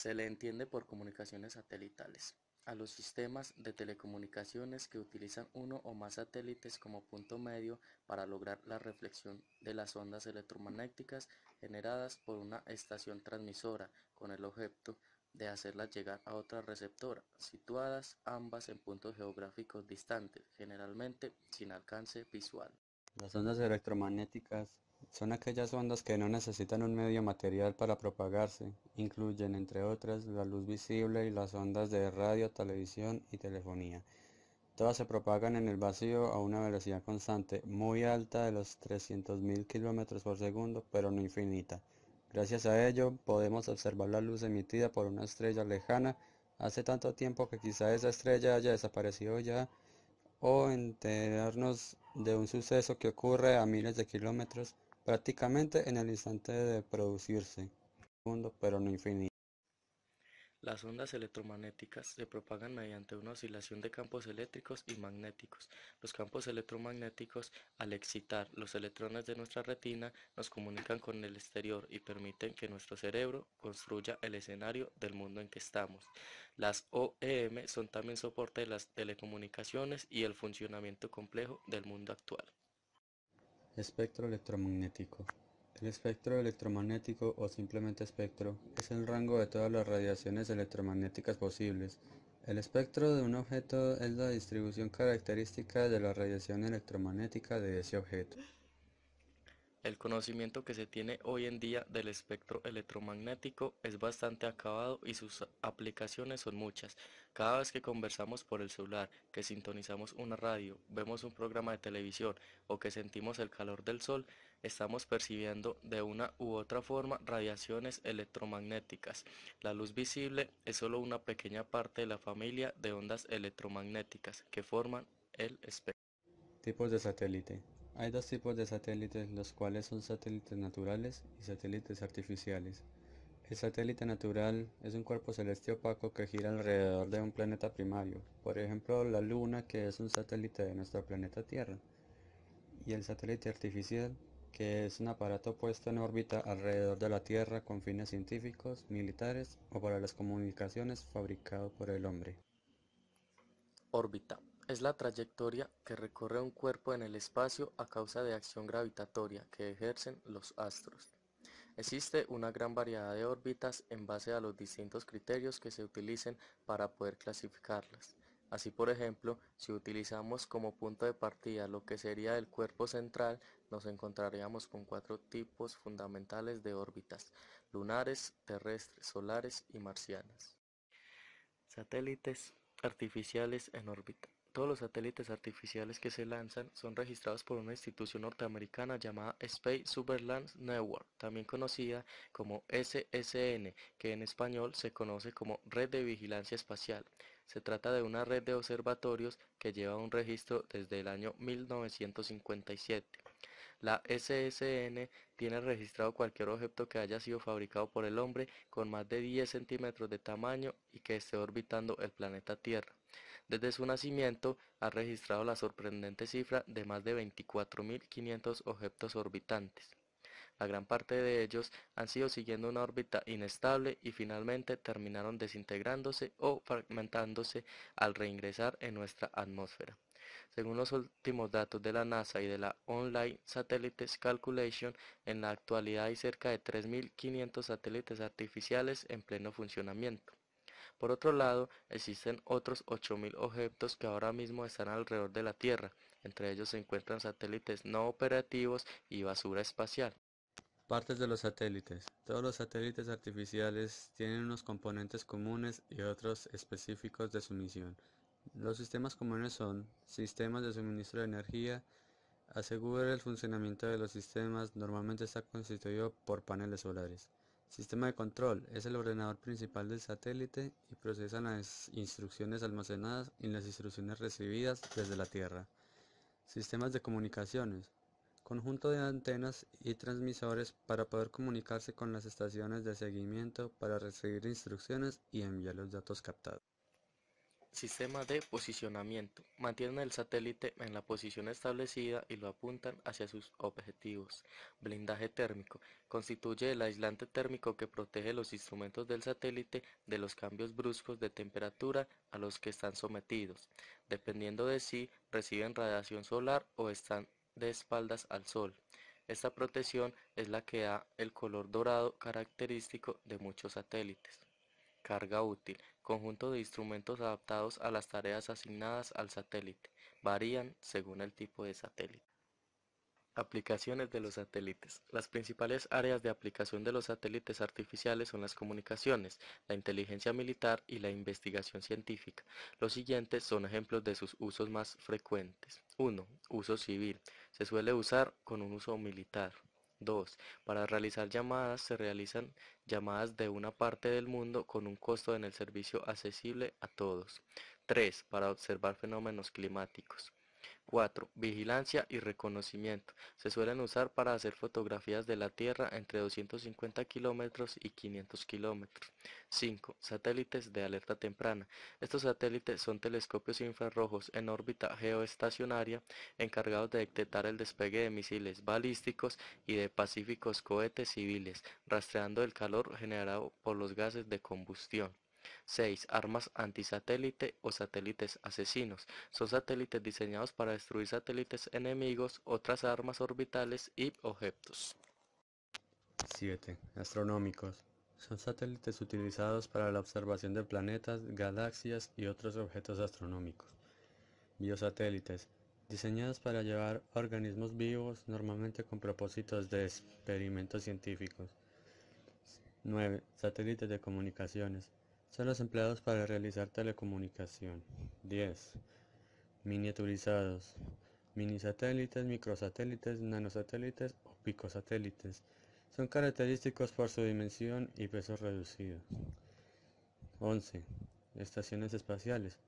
Se le entiende por comunicaciones satelitales a los sistemas de telecomunicaciones que utilizan uno o más satélites como punto medio para lograr la reflexión de las ondas electromagnéticas generadas por una estación transmisora con el objeto de hacerlas llegar a otra receptora, situadas ambas en puntos geográficos distantes, generalmente sin alcance visual. Las ondas electromagnéticas son aquellas ondas que no necesitan un medio material para propagarse. Incluyen, entre otras, la luz visible y las ondas de radio, televisión y telefonía. Todas se propagan en el vacío a una velocidad constante, muy alta de los 300.000 km por segundo, pero no infinita. Gracias a ello, podemos observar la luz emitida por una estrella lejana hace tanto tiempo que quizá esa estrella haya desaparecido ya, o enterarnos de un suceso que ocurre a miles de kilómetros prácticamente en el instante de producirse, segundo pero no infinito. Las ondas electromagnéticas se propagan mediante una oscilación de campos eléctricos y magnéticos. Los campos electromagnéticos, al excitar los electrones de nuestra retina, nos comunican con el exterior y permiten que nuestro cerebro construya el escenario del mundo en que estamos. Las OEM son también soporte de las telecomunicaciones y el funcionamiento complejo del mundo actual. Espectro electromagnético. El espectro electromagnético o simplemente espectro es el rango de todas las radiaciones electromagnéticas posibles. El espectro de un objeto es la distribución característica de la radiación electromagnética de ese objeto. El conocimiento que se tiene hoy en día del espectro electromagnético es bastante acabado y sus aplicaciones son muchas. Cada vez que conversamos por el celular, que sintonizamos una radio, vemos un programa de televisión o que sentimos el calor del sol, estamos percibiendo de una u otra forma radiaciones electromagnéticas. La luz visible es solo una pequeña parte de la familia de ondas electromagnéticas que forman el espectro. Tipos de satélite. Hay dos tipos de satélites, los cuales son satélites naturales y satélites artificiales. El satélite natural es un cuerpo celeste opaco que gira alrededor de un planeta primario, por ejemplo la Luna que es un satélite de nuestro planeta Tierra, y el satélite artificial que es un aparato puesto en órbita alrededor de la Tierra con fines científicos, militares o para las comunicaciones fabricado por el hombre. Órbita es la trayectoria que recorre un cuerpo en el espacio a causa de acción gravitatoria que ejercen los astros. Existe una gran variedad de órbitas en base a los distintos criterios que se utilicen para poder clasificarlas. Así por ejemplo, si utilizamos como punto de partida lo que sería el cuerpo central, nos encontraríamos con cuatro tipos fundamentales de órbitas, lunares, terrestres, solares y marcianas. Satélites artificiales en órbita. Todos los satélites artificiales que se lanzan son registrados por una institución norteamericana llamada Space Surveillance Network, también conocida como SSN, que en español se conoce como Red de Vigilancia Espacial. Se trata de una red de observatorios que lleva un registro desde el año 1957. La SSN tiene registrado cualquier objeto que haya sido fabricado por el hombre con más de 10 centímetros de tamaño y que esté orbitando el planeta Tierra. Desde su nacimiento ha registrado la sorprendente cifra de más de 24.500 objetos orbitantes. La gran parte de ellos han sido siguiendo una órbita inestable y finalmente terminaron desintegrándose o fragmentándose al reingresar en nuestra atmósfera. Según los últimos datos de la NASA y de la Online Satellites Calculation, en la actualidad hay cerca de 3.500 satélites artificiales en pleno funcionamiento. Por otro lado, existen otros 8.000 objetos que ahora mismo están alrededor de la Tierra. Entre ellos se encuentran satélites no operativos y basura espacial. Partes de los satélites. Todos los satélites artificiales tienen unos componentes comunes y otros específicos de su misión. Los sistemas comunes son sistemas de suministro de energía, asegura el funcionamiento de los sistemas, normalmente está constituido por paneles solares. Sistema de control es el ordenador principal del satélite y procesa las instrucciones almacenadas y las instrucciones recibidas desde la Tierra. Sistemas de comunicaciones. Conjunto de antenas y transmisores para poder comunicarse con las estaciones de seguimiento para recibir instrucciones y enviar los datos captados. Sistema de posicionamiento. Mantienen el satélite en la posición establecida y lo apuntan hacia sus objetivos. Blindaje térmico. Constituye el aislante térmico que protege los instrumentos del satélite de los cambios bruscos de temperatura a los que están sometidos, dependiendo de si reciben radiación solar o están de espaldas al sol. Esta protección es la que da el color dorado característico de muchos satélites. Carga útil. Conjunto de instrumentos adaptados a las tareas asignadas al satélite. Varían según el tipo de satélite. Aplicaciones de los satélites. Las principales áreas de aplicación de los satélites artificiales son las comunicaciones, la inteligencia militar y la investigación científica. Los siguientes son ejemplos de sus usos más frecuentes. 1. Uso civil. Se suele usar con un uso militar. 2. Para realizar llamadas se realizan llamadas de una parte del mundo con un costo en el servicio accesible a todos. 3. Para observar fenómenos climáticos. 4. Vigilancia y reconocimiento. Se suelen usar para hacer fotografías de la Tierra entre 250 kilómetros y 500 kilómetros. 5. Satélites de alerta temprana. Estos satélites son telescopios infrarrojos en órbita geoestacionaria encargados de detectar el despegue de misiles balísticos y de pacíficos cohetes civiles, rastreando el calor generado por los gases de combustión. 6. Armas antisatélite o satélites asesinos. Son satélites diseñados para destruir satélites enemigos, otras armas orbitales y objetos. 7. Astronómicos. Son satélites utilizados para la observación de planetas, galaxias y otros objetos astronómicos. Biosatélites. Diseñados para llevar organismos vivos, normalmente con propósitos de experimentos científicos. 9. Satélites de comunicaciones son los empleados para realizar telecomunicación. 10. Miniaturizados. Minisatélites, microsatélites, nanosatélites o picosatélites. Son característicos por su dimensión y peso reducido. 11. Estaciones espaciales.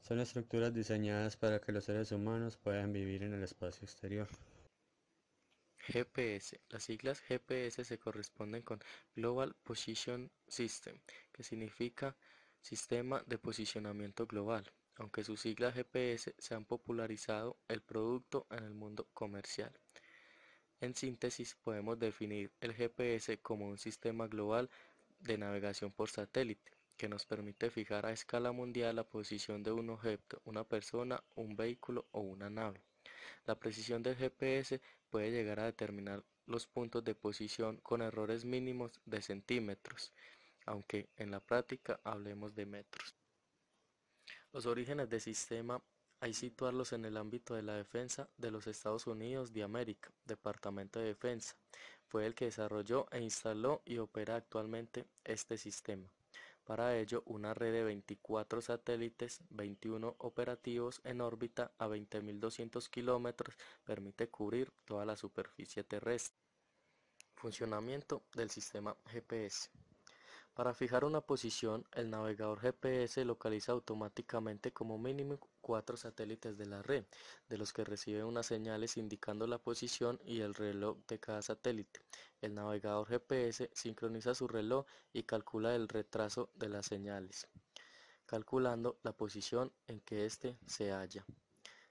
Son estructuras diseñadas para que los seres humanos puedan vivir en el espacio exterior. GPS. Las siglas GPS se corresponden con Global Position System, que significa Sistema de Posicionamiento Global, aunque sus siglas GPS se han popularizado el producto en el mundo comercial. En síntesis, podemos definir el GPS como un sistema global de navegación por satélite, que nos permite fijar a escala mundial la posición de un objeto, una persona, un vehículo o una nave. La precisión del GPS puede llegar a determinar los puntos de posición con errores mínimos de centímetros aunque en la práctica hablemos de metros. Los orígenes del sistema hay situarlos en el ámbito de la defensa de los Estados Unidos de América, Departamento de Defensa. Fue el que desarrolló e instaló y opera actualmente este sistema. Para ello, una red de 24 satélites, 21 operativos en órbita a 20.200 kilómetros permite cubrir toda la superficie terrestre. Funcionamiento del sistema GPS. Para fijar una posición, el navegador GPS localiza automáticamente como mínimo cuatro satélites de la red, de los que recibe unas señales indicando la posición y el reloj de cada satélite. El navegador GPS sincroniza su reloj y calcula el retraso de las señales, calculando la posición en que éste se halla.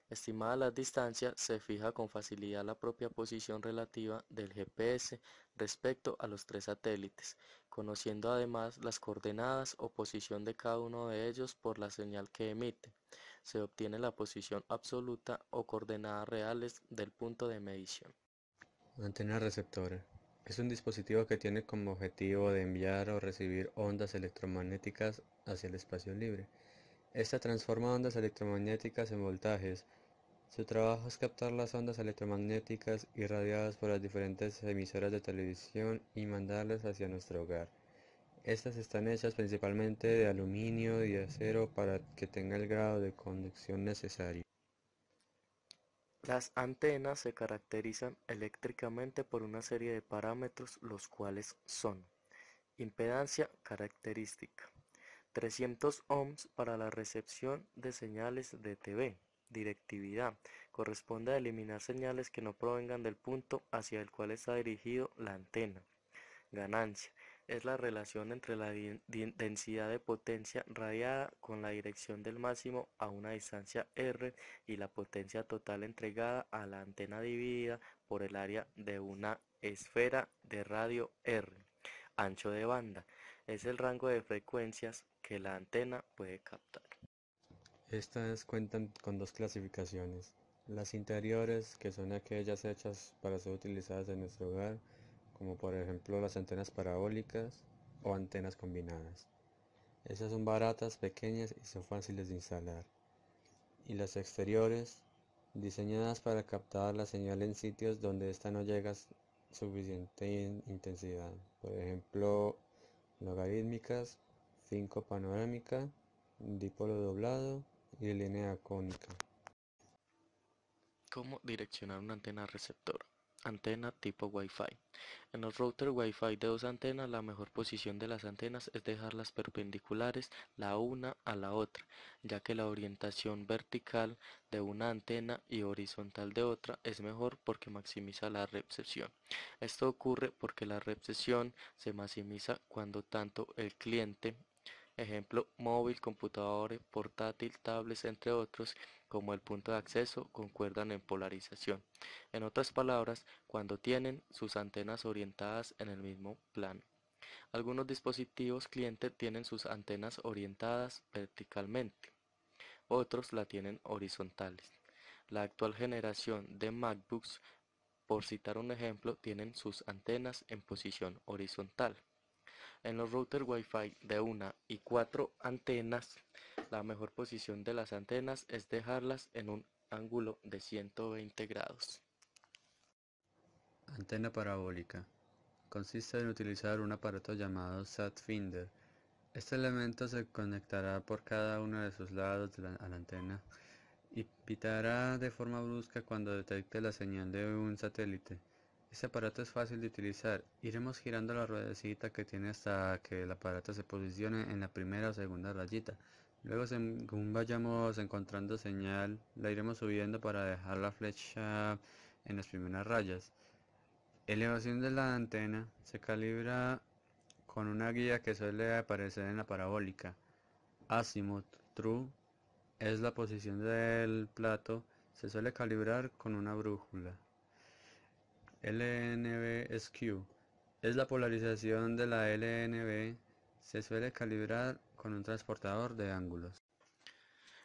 Estimada la distancia, se fija con facilidad la propia posición relativa del GPS respecto a los tres satélites conociendo además las coordenadas o posición de cada uno de ellos por la señal que emite. Se obtiene la posición absoluta o coordenadas reales del punto de medición. Antena receptora. Es un dispositivo que tiene como objetivo de enviar o recibir ondas electromagnéticas hacia el espacio libre. Esta transforma ondas electromagnéticas en voltajes su trabajo es captar las ondas electromagnéticas irradiadas por las diferentes emisoras de televisión y mandarlas hacia nuestro hogar. Estas están hechas principalmente de aluminio y acero para que tenga el grado de conducción necesario. Las antenas se caracterizan eléctricamente por una serie de parámetros los cuales son impedancia característica, 300 ohms para la recepción de señales de TV, directividad. Corresponde a eliminar señales que no provengan del punto hacia el cual está dirigido la antena. Ganancia. Es la relación entre la densidad de potencia radiada con la dirección del máximo a una distancia R y la potencia total entregada a la antena dividida por el área de una esfera de radio R. Ancho de banda. Es el rango de frecuencias que la antena puede captar. Estas cuentan con dos clasificaciones. Las interiores, que son aquellas hechas para ser utilizadas en nuestro hogar, como por ejemplo las antenas parabólicas o antenas combinadas. Esas son baratas, pequeñas y son fáciles de instalar. Y las exteriores, diseñadas para captar la señal en sitios donde ésta no llega suficiente intensidad. Por ejemplo, logarítmicas, 5 panorámica, dipolo doblado y línea ¿Cómo direccionar una antena receptor? Antena tipo Wi-Fi. En los router Wi-Fi de dos antenas, la mejor posición de las antenas es dejarlas perpendiculares la una a la otra, ya que la orientación vertical de una antena y horizontal de otra es mejor porque maximiza la recepción. Esto ocurre porque la recepción se maximiza cuando tanto el cliente ejemplo móvil, computadores, portátil, tablets, entre otros, como el punto de acceso, concuerdan en polarización. En otras palabras, cuando tienen sus antenas orientadas en el mismo plano. Algunos dispositivos cliente tienen sus antenas orientadas verticalmente, otros la tienen horizontales. La actual generación de MacBooks, por citar un ejemplo, tienen sus antenas en posición horizontal. En los routers Wi-Fi de una y cuatro antenas, la mejor posición de las antenas es dejarlas en un ángulo de 120 grados. Antena parabólica. Consiste en utilizar un aparato llamado SAT-Finder. Este elemento se conectará por cada uno de sus lados a la antena y pitará de forma brusca cuando detecte la señal de un satélite. Este aparato es fácil de utilizar, iremos girando la ruedecita que tiene hasta que el aparato se posicione en la primera o segunda rayita. Luego según vayamos encontrando señal, la iremos subiendo para dejar la flecha en las primeras rayas. Elevación de la antena se calibra con una guía que suele aparecer en la parabólica. Azimuth True es la posición del plato, se suele calibrar con una brújula. LNB-SQ es la polarización de la LNB. Se suele calibrar con un transportador de ángulos.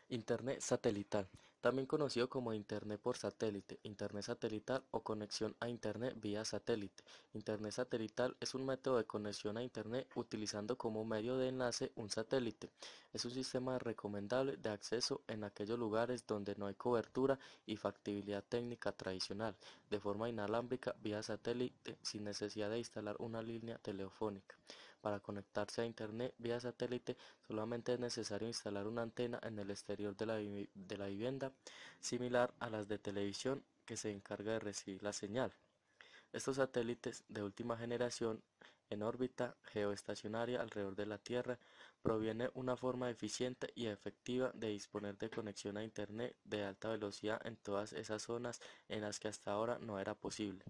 Internet satelital también conocido como Internet por satélite, Internet satelital o conexión a Internet vía satélite. Internet satelital es un método de conexión a Internet utilizando como medio de enlace un satélite. Es un sistema recomendable de acceso en aquellos lugares donde no hay cobertura y factibilidad técnica tradicional, de forma inalámbrica vía satélite sin necesidad de instalar una línea telefónica. Para conectarse a Internet vía satélite solamente es necesario instalar una antena en el exterior de la, vivienda, similar a las de televisión que se encarga de recibir la señal. Estos satélites de última generación en órbita geoestacionaria alrededor de la Tierra, proviene una forma eficiente y efectiva de disponer de conexión a Internet de alta velocidad en todas esas zonas en las que hasta ahora no era posible.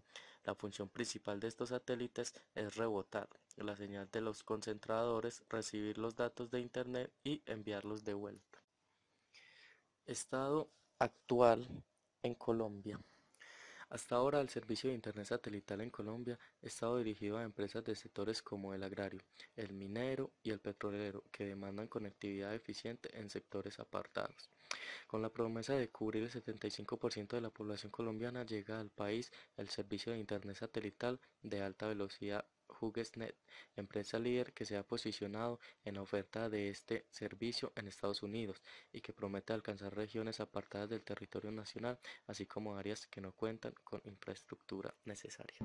La función principal de estos satélites es rebotar la señal de los concentradores, recibir los datos de Internet y enviarlos de vuelta. Estado actual en Colombia. Hasta ahora el servicio de Internet satelital en Colombia ha estado dirigido a empresas de sectores como el agrario, el minero y el petrolero que demandan conectividad eficiente en sectores apartados. Con la promesa de cubrir el 75% de la población colombiana, llega al país el servicio de Internet satelital de alta velocidad HughesNet, empresa líder que se ha posicionado en la oferta de este servicio en Estados Unidos y que promete alcanzar regiones apartadas del territorio nacional, así como áreas que no cuentan con infraestructura necesaria.